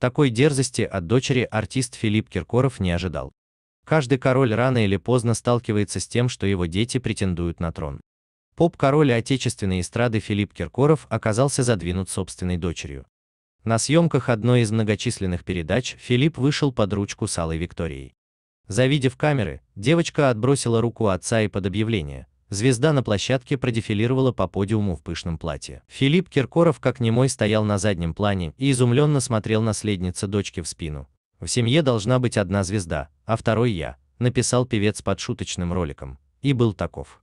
Такой дерзости от дочери артист Филипп Киркоров не ожидал. Каждый король рано или поздно сталкивается с тем, что его дети претендуют на трон. Поп-король отечественной эстрады Филипп Киркоров оказался задвинут собственной дочерью. На съемках одной из многочисленных передач Филипп вышел под ручку с Аллой Викторией. Завидев камеры, девочка отбросила руку отца и под объявление Звезда на площадке продефилировала по подиуму в пышном платье. Филипп Киркоров как немой стоял на заднем плане и изумленно смотрел наследница дочки в спину. В семье должна быть одна звезда, а второй я, написал певец под шуточным роликом. И был таков.